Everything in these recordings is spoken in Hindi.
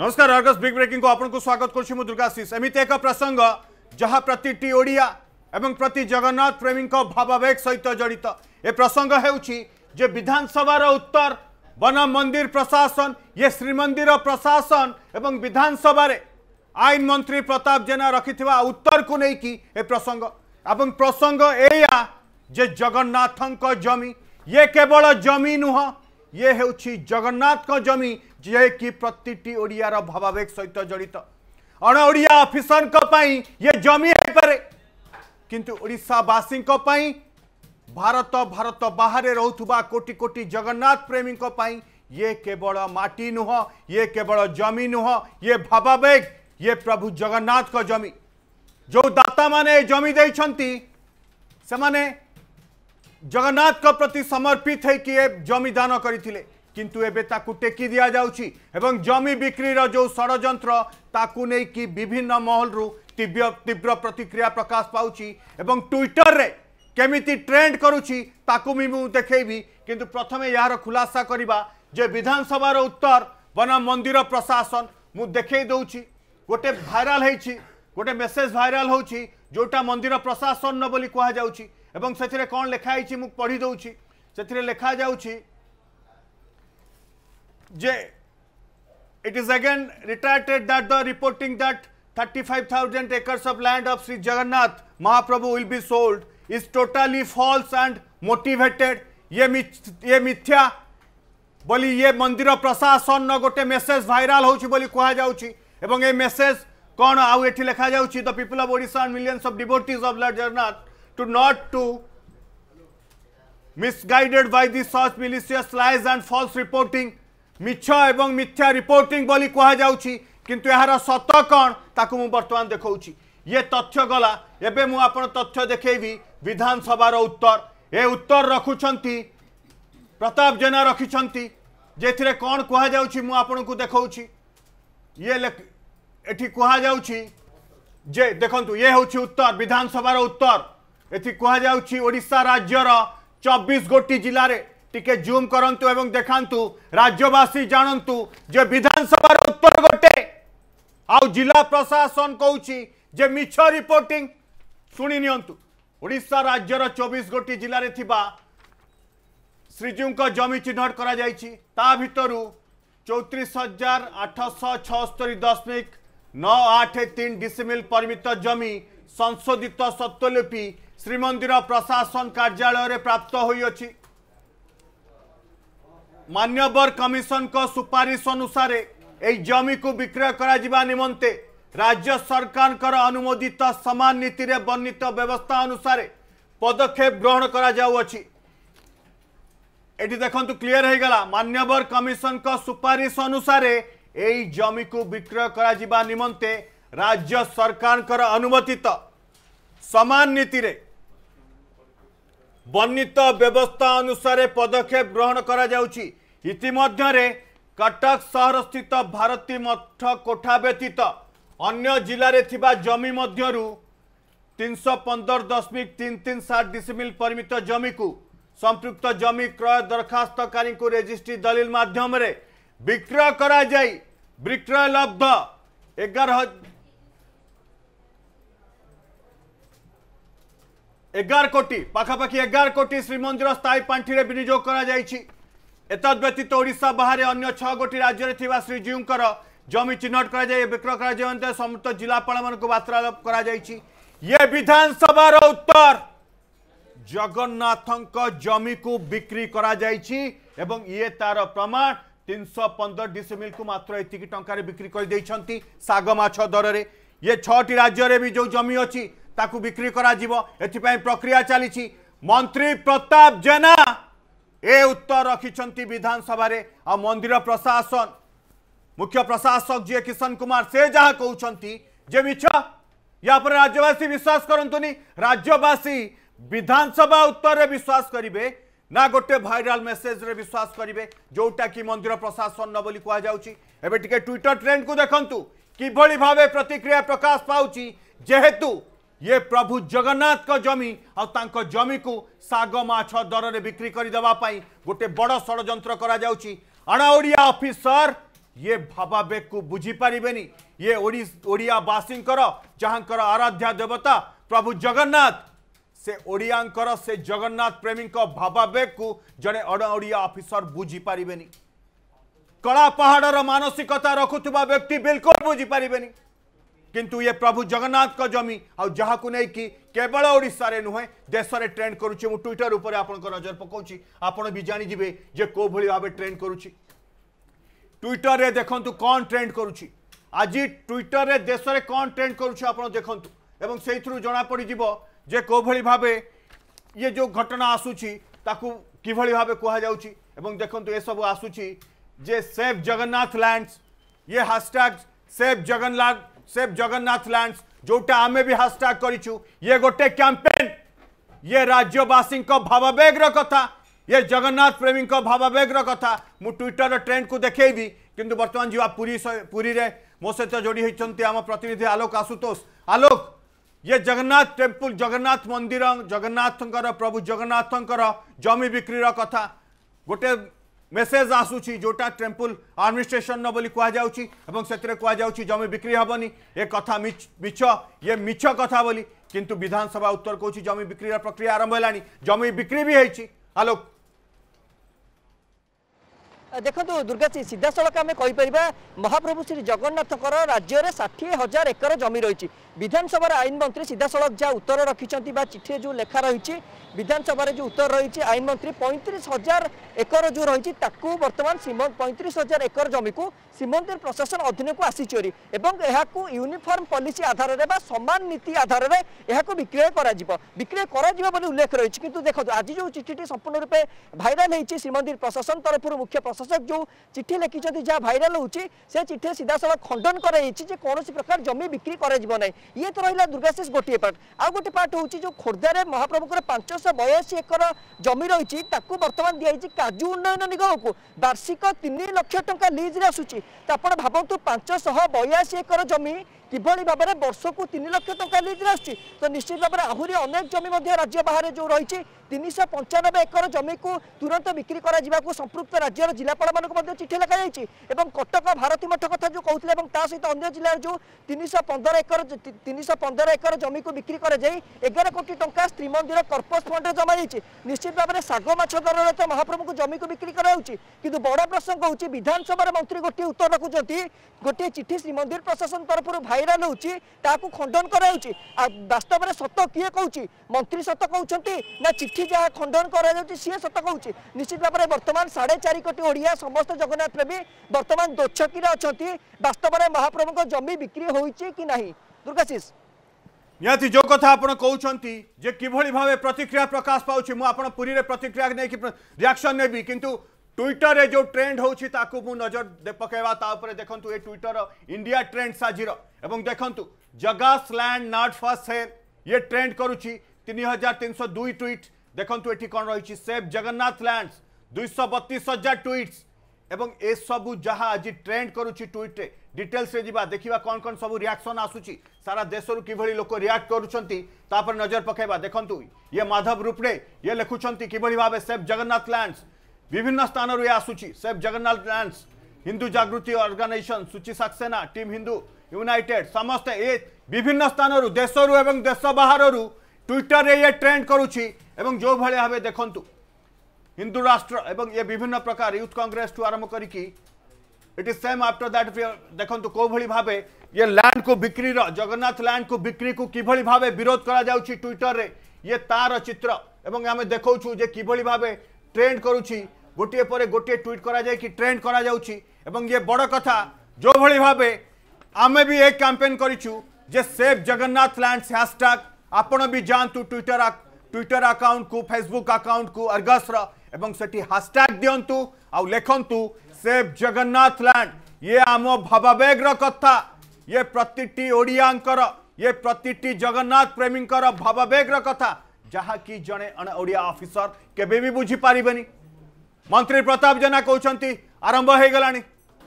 नमस्कार अर्गस बिग ब्रेकिंग को आपको स्वागत करुँ दुर्गाशीष एमती एक प्रसंग जहाँ प्रति ओडिया एवं प्रति जगन्नाथ प्रेमी भावावेग सहित जड़ित ए प्रसंग हो विधानसभा उत्तर वन मंदिर प्रशासन ये श्रीमंदिर प्रशासन एवं विधानसभा आईन मंत्री प्रताप जेना रखि उत्तर को लेकिन ए प्रसंग एवं प्रसंग एया जे जगन्नाथ जमी ये केवल जमी नुह ये हूँ जगन्नाथ जमी जे कि प्रति ओडियार भावावेग सहित जड़ित अणओिया अफिसर ये जमी हो पाए किंतु ओडावासी भारत भारत बाहर रोकवा कोटि कोटि जगन्नाथ प्रेमी ये केवल माटी नुह ये केवल जमी नुह ये भावावेग ये प्रभु जगन्नाथ का जमी जो दाता माने जमी दे जगन्नाथ का प्रति समर्पित है कि ये जमी दान करी কিন্তু এবে তাকু টেকি দিয়া যাচ্ছি এবং জমি বিক্রির যে ষড়যন্ত্র তাকে নেইকি বিভিন্ন মহলর তীব্র তীব্র প্রতিক্রিয়া প্রকাশ পাচ্ছি এবং টুইটরে কেমিতি ট্রেন্ড করুছি তাকে মু দেখেবি কিন্তু প্রথমে এর খুলাসা করা যে বিধানসভার উত্তর বন মন্দির প্রশাসন মু দেখেই দেছি গোটে ভাইরাল হয়েছি গোটে মেসেজ ভাইরাল হচ্ছে যেটা মন্দির প্রশাসন বলে কুহযাচ্ছি এবং সেটি কণ লেখা হয়েছি মু পড়ি দেছি সেটি লেখা যাচ্ছে जे it is again reiterated that the reporting that 35,000 acres of land of Sri Jagannath Mahaprabhu will be sold is totally false and motivated. ये मिथ, ये मिथ्या बोली ये मंदिर प्रशासन न गोटे मेसेज भाइराल हो मेसेज कौन आठ लिखा जाऊँगी the people of Odisha and millions of devotees of lord Jagannath to not to misguided by the such malicious lies and false reporting মিছ এবং মিথ্যা রিপোর্টিং বলি কুহযাচ্ছি কিন্তু এর সত কণ তাকে মু বর্তমান দেখাচ্ছি ইয়ে তথ্য গলা এবে মু আপনার তথ্য দেখেবি বিধানসভার উত্তর এ উত্তর রাখুছেন প্রতাপ জেনা রাখিছেন যেথিরে কণ কুহযাচ্ছি মু আপনার দেখাচ্ছি ইয়ে এটি কুহযাচ্ছি যে দেখন্তু ইয়ে হচ্ছে উত্তর বিধানসভার উত্তর এটি কুহযাচ্ছি ওড়িশা রাজ্যর চব্বিশ গোটি জেলায় টিকে জুম করন্তু এবং দেখান্তু রাজ্যবাসী জানন্তু যে বিধানসভার উত্তর গোটে আউ জেলা প্রশাসন কৌছি যে মিছ রিপোর্টিং শুনি নিয়ন্তু ওড়িশা রাজ্যর চব্বিশ গোটি জেলার থিবা শ্রীজীউঙ্ক জমি চিহ্নট করা যাইছি তা ভিতরু চৌত্রিশ হাজার আঠশ ছস্তরি দশমিক নৌ আঠ তিন ডিসিমিল পরিমিত জমি সংশোধিত সত্ত্বলিপি শ্রীমন্দির প্রশাসন কার্যালয়ের প্রাপ্ত হয়েছে ମାନ୍ୟବର କମିଶନଙ୍କ ସୁପାରିଶ ଅନୁସାରେ ଏହି ଜମିକୁ ବିକ୍ରୟ କରାଯିବା ନିମନ୍ତେ ରାଜ୍ୟ ସରକାରଙ୍କର ଅନୁମୋଦିତ ସମାନ ନୀତିରେ ବର୍ଣ୍ଣିତ ବ୍ୟବସ୍ଥା ଅନୁସାରେ ପଦକ୍ଷେପ ଗ୍ରହଣ କରାଯାଉଅଛି ଏଠି ଦେଖନ୍ତୁ କ୍ଲିଅର ହେଇଗଲା ମାନ୍ୟବର କମିଶନଙ୍କ ସୁପାରିଶ ଅନୁସାରେ ଏହି ଜମିକୁ ବିକ୍ରୟ କରାଯିବା ନିମନ୍ତେ ରାଜ୍ୟ ସରକାରଙ୍କର ଅନୁମୋଦିତ ସମାନ ନୀତିରେ वर्णित व्यवस्था अनुसार पदक्षेप ग्रहण गरा इतिमध्यटक सहरस्थित भारती मठ कोठा व्यतीत अन्य जो जमिमध्य पन्ध्र दसमिक तिन तिन सत डिस म परिमित जमिको सम्पृक्त जमि क्रय दरखास्ती रेजिस्ट्री दलिल माध्यम विक्रय गरयल एघार এগার কোটি পাখাপাখি এগার কোটি শ্রীমন্দির স্থায়ী পাঠিরে বিনিযোগ করা যাইছি এতদ্ব্যতীত ওড়শা বাহারে অন্য ছ গোটি রাজ্যের থাকা শ্রীজীউঙ্কর জমি চিহ্নট করা যাই বিক্রয় করা যাই সমস্ত জেলাপাল মানুষ বার্তালাপ করা যাইছি ইয়ে বিধানসভার উত্তর জগন্নাথঙ্ক জমিকু বিক্রি করা যাইছি এবং ইয়ে তার প্রমাণ তিনশো পনেরো ডিসিমিলকু মাত্র এতিকি টঙ্কার বিক্রি করে দিয়েছেন শাগ মাছ দরের ইয়ে ছটি রাজ্যের বি যে জমি অছি ତାକୁ ବିକ୍ରି କରାଯିବ ଏଥିପାଇଁ ପ୍ରକ୍ରିୟା ଚାଲିଛି ମନ୍ତ୍ରୀ ପ୍ରତାପ ଜେନା ଏ ଉତ୍ତର ରଖିଛନ୍ତି ବିଧାନସଭାରେ ଆଉ ମନ୍ଦିର ପ୍ରଶାସନ ମୁଖ୍ୟ ପ୍ରଶାସକ ଯିଏ କିଶନ କୁମାର ସେ ଯାହା କହୁଛନ୍ତି ଯେ ମିଛ ୟା ପରେ ରାଜ୍ୟବାସୀ ବିଶ୍ୱାସ କରନ୍ତୁନି ରାଜ୍ୟବାସୀ ବିଧାନସଭା ଉତ୍ତରରେ ବିଶ୍ୱାସ କରିବେ ନା ଗୋଟେ ଭାଇରାଲ ମେସେଜରେ ବିଶ୍ୱାସ କରିବେ ଯେଉଁଟାକି ମନ୍ଦିର ପ୍ରଶାସନର ବୋଲି କୁହାଯାଉଛି ଏବେ ଟିକେ ଟ୍ୱିଟର ଟ୍ରେଣ୍ଡକୁ ଦେଖନ୍ତୁ କିଭଳି ଭାବେ ପ୍ରତିକ୍ରିୟା ପ୍ରକାଶ ପାଉଛି ଯେହେତୁ ये प्रभु जगन्नाथ का जमी आ जमी को शाग माछ दर बिक्री करदेवाई गोटे बड़ षड़ अणओिया अफिसर ये बेग को बुझीपारे ये ओडियावासी जहाँ आराध्या देवता प्रभु जगन्नाथ से ओडिया से जगन्नाथ प्रेमी बेग को जड़े अणओिया अफिसर बुझीपारे कला पहाड़ मानसिकता रखुवा व्यक्ति बिल्कुल बुझीपारे কিন্তু ଇଏ ପ୍ରଭୁ ଜଗନ୍ନାଥଙ୍କ ଜମି ଆଉ ଯାହାକୁ ନେଇକି କେବଳ ଓଡ଼ିଶାରେ ନୁହେଁ ଦେଶରେ ଟ୍ରେଣ୍ଡ କରୁଛି ମୁଁ ଟ୍ୱିଟର ଉପରେ ଆପଣଙ୍କ ନଜର ପକାଉଛି ଆପଣ ବି ଜାଣିଯିବେ ଯେ କେଉଁଭଳି ଭାବେ ଟ୍ରେଣ୍ଡ କରୁଛି ଟ୍ୱିଟରରେ ଦେଖନ୍ତୁ କ'ଣ ଟ୍ରେଣ୍ଡ କରୁଛି ଆଜି ଟ୍ୱିଟରରେ ଦେଶରେ କ'ଣ ଟ୍ରେଣ୍ଡ କରୁଛି ଆପଣ ଦେଖନ୍ତୁ ଏବଂ ସେଇଥିରୁ ଜଣାପଡ଼ିଯିବ ଯେ କେଉଁଭଳି ଭାବେ ଇଏ ଯେଉଁ ଘଟଣା ଆସୁଛି ତାକୁ କିଭଳି ଭାବେ କୁହାଯାଉଛି ଏବଂ ଦେଖନ୍ତୁ ଏସବୁ ଆସୁଛି ଯେ ସେଫ୍ ଜଗନ୍ନାଥ ଲ୍ୟାଣ୍ଡସ୍ ଇଏ hashtag safe Jagannath safe Jagannath land जोटा आम भी हासटाग करूँ गोटे कैंपेन ये राज्यवासी भावबेगर कथा ये जगन्नाथ प्रेमी भावाबेगर कथा मु ट्विटर ट्रेंड को देखे कि बर्तमान जी पूरी पूरी मो सहित जोड़ी होती आम प्रतिनिधि आलोक आशुतोष आलोक ये जगन्नाथ टेम्पल जगन्नाथ मंदिर जगन्नाथ प्रभु जगन्नाथ जमी बिक्री कथा गोटे મેસેજ આસૂચી જોટા ટેમ્પલ આર્મીનિસ્ટ્રેશન નો બોલી કવા જાઉચી અને સત્રે કવા જાઉચી જમીન विक्री હબોની એ કથા મિછો યે મિછો કથા બોલી પરંતુ વિધાનસભા ઉત્તર કહોચી જમીન विक्री પ્રક્રિયા આરંભ હેલાની જમીન विक्री ભી હેઈચી હાલો દેખો તો દુર્ગાજી સીધા સડકા મે કહી પરવા મહાપ્રભુ શ્રી જગન્નાથ કોરા રાજ્ય રે 60000 એકર જમીન હોઈચી বিধানসভার আইনমন্ত্রী সিধাসলখ যা উত্তর রাখিছেন বা চিঠিরে যে লেখা রয়েছে বিধানসভার যে উত্তর রয়েছে আইনমন্ত্রী পঁয়ত্রিশ হাজার একর যে রয়েছে তাকে বর্তমান শ্রীমন্ত পঁয়ত্রিশ হাজার একর জমিকু শ্রীমন্দির প্রশাসন অধীনকু আসিছি এবং এখন ইউনিফর্ম পলিসি আধারে বা সমান নীতি আধারে এখন বিক্রয় করা বিক্রয় করা বলে উল্লেখ রয়েছে কিন্তু দেখ আজ যে চিঠিটি সম্পূর্ণ রূপে ভাইরাল হয়েছে শ্রীমন্দির প্রশাসন তরফর মুখ্য প্রশাসক যে চিঠি লিখিছেন যা ভাইরাল হচ্ছে সে চিঠি সিধাসলখ খণ্ডন করা যে কোণী প্রকার জমি বিক্রি করা না ଇଏ ତ ରହିଲା ଦୁର୍ଗାଶିଷ ଗୋଟିଏ ପାର୍ଟ ଆଉ ଗୋଟେ ପାର୍ଟ ହେଉଛି ଯେଉଁ ଖୋର୍ଦ୍ଧାରେ ମହାପ୍ରଭୁଙ୍କର ପାଞ୍ଚଶହ ବୟାଅଶୀ ଏକର ଜମି ରହିଛି ତାକୁ ବର୍ତ୍ତମାନ ଦିଆଯାଇଛି କାଜୁ ଉନ୍ନୟନ ନିଗମକୁ ବାର୍ଷିକ ତିନି ଲକ୍ଷ ଟଙ୍କା ଲିଜ୍ରେ ଆସୁଛି ତ ଆପଣ ଭାବନ୍ତୁ ପାଞ୍ଚଶହ ବୟାଅଶୀ ଏକର ଜମି কিভাবে ভাবে বর্ষক তিন লক্ষ টাকা লিজ আসছে তো নিশ্চিত ভাবে আহরি অনেক জমি মধ্যে রাজ্য বাহারে যে রয়েছে তিনশহ পঞ্চানবে একর জমিকু ତୁରନ୍ତ ବିକ୍ରି କରାଯିବାକୁ ସମ୍ପୃକ୍ତ ରାଜ୍ୟର ଜିଲ୍ଲାପାଳମାନଙ୍କୁ ମଧ୍ୟ ଚିଠି ଲେଖାଯାଇଛି ଏବଂ କଟକ ଭାରତୀ ମଠ କଥା ଯେଉଁ କହୁଥିଲେ ଏବଂ ତା ସହିତ ଅନ୍ୟ ଜିଲ୍ଲାର ଯେଉଁ ତିନିଶହ ପନ୍ଦର ଏକର ତିନିଶହ ପନ୍ଦର ଏକର ଜମିକୁ ବିକ୍ରି କରାଯାଇ ଏଗାର କୋଟି ଟଙ୍କା ଶ୍ରୀମନ୍ଦିର କର୍ପସ୍ ଫଣ୍ଡରେ ଜମାଯାଇଛି ନିଶ୍ଚିତ ଭାବରେ ଶାଗ ମାଛ ଦରରେ ତ ମହାପ୍ରଭୁଙ୍କୁ ଜମିକୁ ବିକ୍ରି କରାଯାଉଛି କିନ୍ତୁ ବଡ଼ ପ୍ରସଙ୍ଗ ହେଉଛି ବିଧାନସଭାରେ ମନ୍ତ୍ରୀ ଗୋଟିଏ ଉତ୍ତର ରଖୁଛନ୍ତି ଗୋଟିଏ ଚିଠି ଶ୍ରୀମନ୍ଦିର ପ୍ରଶାସନ ତରଫରୁ ଭାଇରାଲ ହେଉଛି ତାହାକୁ ଖଣ୍ଡନ କରାଯାଉଛି ଆଉ ବାସ୍ତବରେ ସତ କିଏ କହୁଛି ମନ୍ତ୍ରୀ ସତ କହୁଛନ୍ତି ନା ଚିଠି जहाँ खंडन कर सत कह निश्चित भाव में बर्तमान साढ़े चार कोटी ओडिया समस्त जगन्नाथ प्रेमी बर्तमान दोछकी अच्छा बास्तव में महाप्रभु जमी बिक्री हो ना दुर्गाशीष निहाती जो कथ कौन जे कि भाव प्रतिक्रिया प्रकाश पाँच मुझे पूरी प्रतिक्रिया रियाक्शन नेबी कि ट्विटर जो ट्रेंड होती नजर पकड़ देखूँ ये ट्विटर इंडिया ट्रेंड साजीर देखु जगास लैंड नट फर्स्ट हेयर ये ट्रेंड करुच्ची तीन हजार तीन सौ दुई ट्विट देखो ये कौन रही सेफ जगन्नाथ लैंड दुईश बतीस हजार ट्विट्स एवं ए सबू जहाँ आज ट्रेड करुच्ची ट्विट्रे डिटेल्स जावा देखा कौन कौन सब रियाक्शन आसूँ सारा देश कि लोक रियाक्ट करुँचर नजर पकड़ा देखूँ ये माधव रूपड़े ये लिखुं किभली भाव सेफ जगन्नाथ लैंडस विभिन्न स्थानों ये आसूँ safe Jagannath lands Hindu Jagriti organisation Suchi Saxena team Hindu united समस्त ये विभिन्न स्थानूर देशर एवं देश बाहर ট্বিটরে ইয়ে ট্রেন্ড করুছি এবং যেভাবে ভাবে দেখন্তু হিন্দু রাষ্ট্র এবং ইয়ে বিভিন্ন প্রকার ইউথ কংগ্রেস ঠু আরম্ভ করিকি it is same after that দেখন্তু কোভলি ভাবে ইয়ে ল্যান্ড কু বিক্রির জগন্নাথ ল্যান্ড কু বিক্রি কু কিভাবে ভাবে বিরোধ করা যাচ্ছে ট্বিটরে ইয়ে তার চিত্র এবং আমি দেখছু যে কিভাবে ভাবে ট্রেন্ড করুছি গোটিয়ে পরে গোটিয়ে টুইট করা যায় কি ট্রেন্ড করা যাচ্ছে এবং ইয়ে বড় কথা যেভাবে ভাবে আমি বি এক ক্যাম্পেন করেছু যে সেভ জগন্নাথ ল্যান্ডস হ্যাশট্যাগ आपण भी जातु ट्विटर ट्विटर आकाउंट को फेसबुक आकाउंट को अर्गसर एवं सेठी हाशटैग दिंतु आखंतु सेफ जगन्नाथ लैंड ये आम भावाबेगर कथा ये प्रति ओडिया ये प्रति जगन्नाथ प्रेमी भावाबेगर कथा जहाँकि जड़े अणओिया अफिसर के बुझीपर मंत्री प्रताप जेना कहते आरंभ हो गला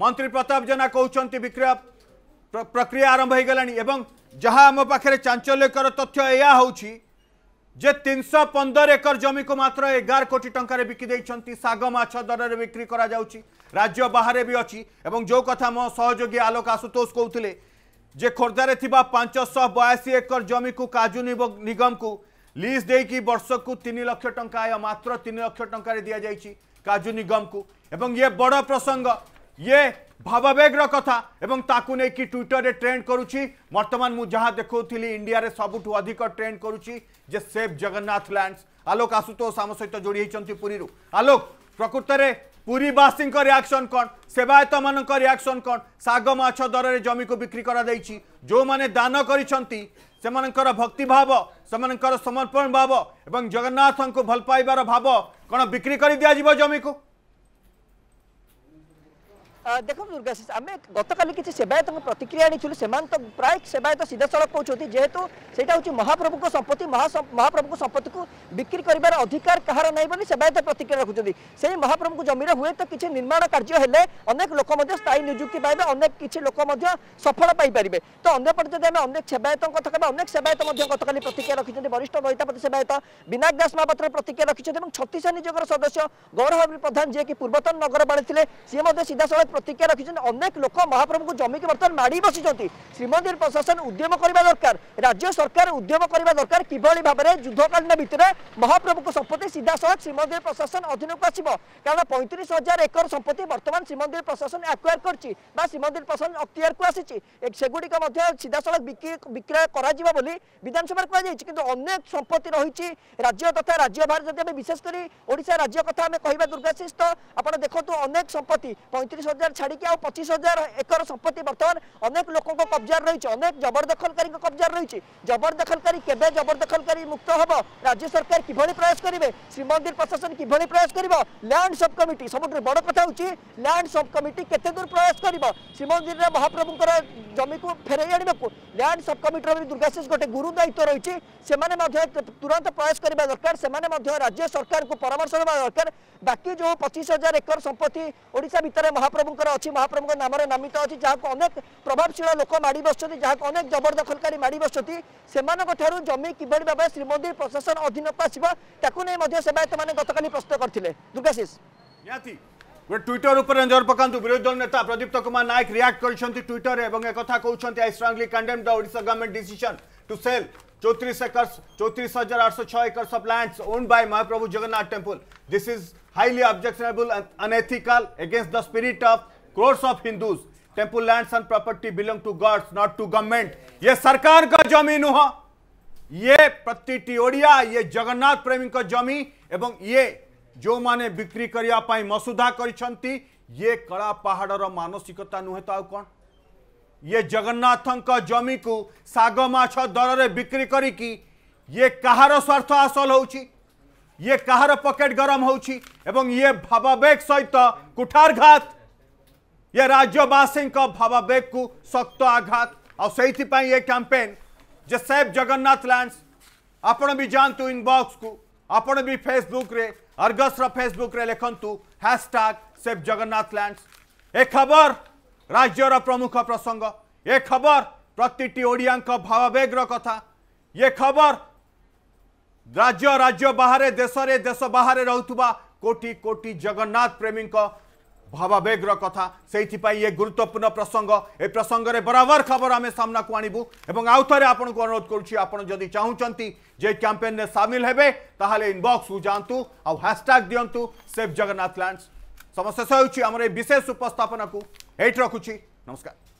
मंत्री प्रताप जेना कहते विक्रय प्रक्रिया आरंभ हो गला जहाँ आम पाखे चांचल्यकर तथ्य तो हूँ जे तीन सौ पंदर एकर जमी को मात्र एगार कोटी टकर बिकी शाग दर में बिक्री कर राज्य बाहर भी अच्छी जो कथा मो सहयोगी आलोक आशुतोष कहते जे खोर्धार पांचश बयासी एकर जमी को काजू निगम को लीज दे कि को तीन लक्ष टा आय मात्र तीन लक्ष ट दि जाइए काजू निगम को ये बड़ प्रसंग ये ଭାବାବେଗର କଥା ଏବଂ ତାକୁ ନେଇକି ଟ୍ୱିଟରରେ ଟ୍ରେଣ୍ଡ କରୁଛି ବର୍ତ୍ତମାନ ମୁଁ ଯାହା ଦେଖାଉଥିଲି ଇଣ୍ଡିଆରେ ସବୁଠୁ ଅଧିକ ଟ୍ରେଣ୍ଡ କରୁଛି ଯେ ସେଫ୍ ଜଗନ୍ନାଥ ଲ୍ୟାଣ୍ଡସ୍ ଆଲୋକ ଆଶୁତୋଷ ଆମ ସହିତ ଯୋଡ଼ି ହୋଇଛନ୍ତି ପୁରୀରୁ ଆଲୋକ ପ୍ରକୃତରେ ପୁରୀବାସୀଙ୍କ ରିଆକ୍ସନ୍ କ'ଣ ସେବାୟତମାନଙ୍କ ରିଆକ୍ସନ୍ କ'ଣ ଶାଗ ମାଛ ଦରରେ ଜମିକୁ ବିକ୍ରି କରାଯାଇଛି ଯେଉଁମାନେ ଦାନ କରିଛନ୍ତି ସେମାନଙ୍କର ଭକ୍ତିଭାବ ସେମାନଙ୍କର ସମର୍ପଣ ଭାବ ଏବଂ ଜଗନ୍ନାଥଙ୍କୁ ଭଲ ପାଇବାର ଭାବ କ'ଣ ବିକ୍ରି କରି ଦିଆଯିବ ଜମିକୁ দেখুন দুর্গাশিষ আমি গতকাল কিছু সেবায়ত প্রতিক্রিয়া আনিছিলু সে প্রায় সেবায়ত সিধাসলখ কৌন যেহেতু সেটা হচ্ছে মহাপ্রভু সম্পত্তি মহাপ্রভু সম্পত্তি বিক্রি করবার অধিকার কাহার নাই বলে সেবায়ত প্রতিক্রিয়া রাখুন সেই মহাপ্রভু জমির হুয়েত কিছু নির্মাণ কার্য হলে অনেক লোক স্থায়ী নিযুক্তি পাইবে অনেক কিছু লোক সফল পাইপারে তো অন্যপটে যদি আমি অনেক সেবায়ত কথা কবা অনেক সেবায়ত গতকাল প্রতিক্রিয়া রাখি বরিষ্ঠ নৈতাপতি সেবায়ত বিনায়ক দাস মহাপাত্র প্রতিক্রিয়া রাখি এবং ছত্তিশ নিযোগর সদস্য গৌরব প্রধান যিয়ে পূর্বতন নগরপাড়ে লে সি সিধাসলখ প্রতিজ্ঞা রাখিছেন অনেক লোক মহাপ্রভু জমিকে বর্তমান মাড়ি বসিছেন শ্রীমন্দির প্রশাসন উদ্যম করা দরকার রাজ্য সরকার উদ্যম করা দরকার কিভাবে ভাবে যুদ্ধকালীন ভিতরে মহাপ্রভু সম্পত্তি সিধাসলখ শ্রীমন্দির প্রশাসন অধীনক আসব কারণ পঁয়ত্রিশ হাজার একর সম্পত্তি বর্তমান শ্রীমন্দির প্রশাসন আকুয়ার করছি বা শ্রীমন্দির প্রশাসন অক্তিয়ারক আসিছি সেগুড়িক সিধাসলখ বিক্রয় করা বলে বিধানসভার কুযাই কিন্তু অনেক সম্পত্তি রয়েছে রাজ্য তথা রাজ্য বাহারে যদি আমি বিশেষ করে ওড়শা রাজ্য কথা আমি কহা দুর্গাশিষ তো আপনার দেখুন অনেক সম্পত্তি পঁয়ত্রিশ হাজার हेक्टर छाड़ी आ पचीस हजार एकर संपत्ति बर्तमान अनेक लोक कब्जार रही अनेक जबरदखलकारी कब्जार रही जबरदखलकारी के जबरदखलकारी मुक्त हम राज्य सरकार किभली प्रयास करेंगे श्रीमंदिर प्रशासन किभली प्रयास कर लैंड सब कमिटी सब बड़ कथा हो लैंड सब कमिटी केत प्रयास कर श्रीमंदिर महाप्रभु जमी को फेर आने को लैंड सब कमिटी दुर्गाशीष गोटे गुरु दायित्व रही तुरंत प्रयास करवा दरकार से राज्य सरकार को परामर्श देवा दरकार बाकी जो पचीस हजार एकर संपत्ति ओडा भितर महाप्रभु ମହାପ୍ରଭୁଙ୍କର ଅଛି ମହାପ୍ରଭୁଙ୍କ ନାମରେ ନାମିତ ଅଛି ଯାହାକୁ ଅନେକ ପ୍ରଭାବଶୀଳ ଲୋକ ମାଡ଼ି ବସୁଛନ୍ତି ଯାହାକୁ ଅନେକ ଜବରଦଖଲକାରୀ ମାଡ଼ି ବସୁଛନ୍ତି ସେମାନଙ୍କଠାରୁ ଜମି କିଭଳି ଭାବେ ଶ୍ରୀମନ୍ଦିର ପ୍ରଶାସନ ଅଧୀନକୁ ଆସିବ ତାକୁ ନେଇ ମଧ୍ୟ ସେବାୟତମାନେ ଗତକାଲି ପ୍ରଶ୍ନ କରିଥିଲେ ଦୁର୍ଗାଶିଷ ନିହାତି ଗୋଟେ ଟ୍ୱିଟର ଉପରେ ନଜର ପକାନ୍ତୁ ବିରୋଧୀ ଦଳ ନେତା ପ୍ରଦୀପ୍ତ କୁମାର ନାୟକ ରିଆକ୍ଟ କରିଛନ୍ତି ଟ୍ୱିଟର ଏବଂ ଏକଥା କହୁଛନ୍ତି I strongly condemn the Odisha government decision to sell ଚଉତିରିଶ ଏକର୍ସ ଚଉତିରିଶ ହଜାର ଆଠଶହ ଛଅ acres of lands own by Mahaprabhu Jagannath temple this is highly objectionable and unethical against the spirit of crores of Hindus. Temple lands and property belong to gods, not to government. ये सरकार का जमीन हुआ ये प्रति ओडिया ये जगन्नाथ प्रेमी का जमी एवं ये जो माने बिक्री करिया पाई मसुदा करिछंती ये कड़ा पहाड़र मानसिकता नुहे तो आउ कौन ये जगन्नाथन का जमी को साग माछ दर रे बिक्री करिकी ये कहार स्वार्थ हासिल होउची ये कहार पकेट गरम होची एवं ये भावावेग सहित कुठारघात ये राज्यवासी भावाबेग को शक्त आघात आईपाई ये कैंपेन जे सेफ जगन्नाथ लैंड आपण भी जातु इनबक्स को आपण भी फेसबुक रे अर्गस फेसबुक रे लिखतु हैशटैग सेफ जगन्नाथ लैंड ए खबर राज्यर प्रमुख प्रसंग ए खबर प्रतिटी ओडिया भावावेगर कथा ये खबर ରାଜ୍ୟ ରାଜ୍ୟ ବାହାରେ ଦେଶରେ ଦେଶ ବାହାରେ ରହୁଥିବା କୋଟି କୋଟି ଜଗନ୍ନାଥ ପ୍ରେମୀଙ୍କ ଭାବାବେଗର କଥା ସେଇଥିପାଇଁ ଏ ଗୁରୁତ୍ୱପୂର୍ଣ୍ଣ ପ୍ରସଙ୍ଗ ଏ ପ୍ରସଙ୍ଗରେ ବରାବର ଖବର ଆମେ ସାମ୍ନାକୁ ଆଣିବୁ ଏବଂ ଆଉ ଥରେ ଆପଣଙ୍କୁ ଅନୁରୋଧ କରୁଛି ଆପଣ ଯଦି ଚାହୁଁଛନ୍ତି ଯେ କ୍ୟାମ୍ପେନ୍ରେ ସାମିଲ ହେବେ ତାହେଲେ ଇନବକ୍ସକୁ ଯାଆନ୍ତୁ ଆଉ ହ୍ୟାସ୍ଟ୍ୟାଗ୍ ଦିଅନ୍ତୁ ସେଫ୍ ଜଗନ୍ନାଥ ଲ୍ୟାଣ୍ଡସ୍ ସମସ୍ତେ ହେଉଛି ଆମର ଏ ବିଶେଷ ଉପସ୍ଥାପନାକୁ ଏଇଠି ରଖୁଛି ନମସ୍କାର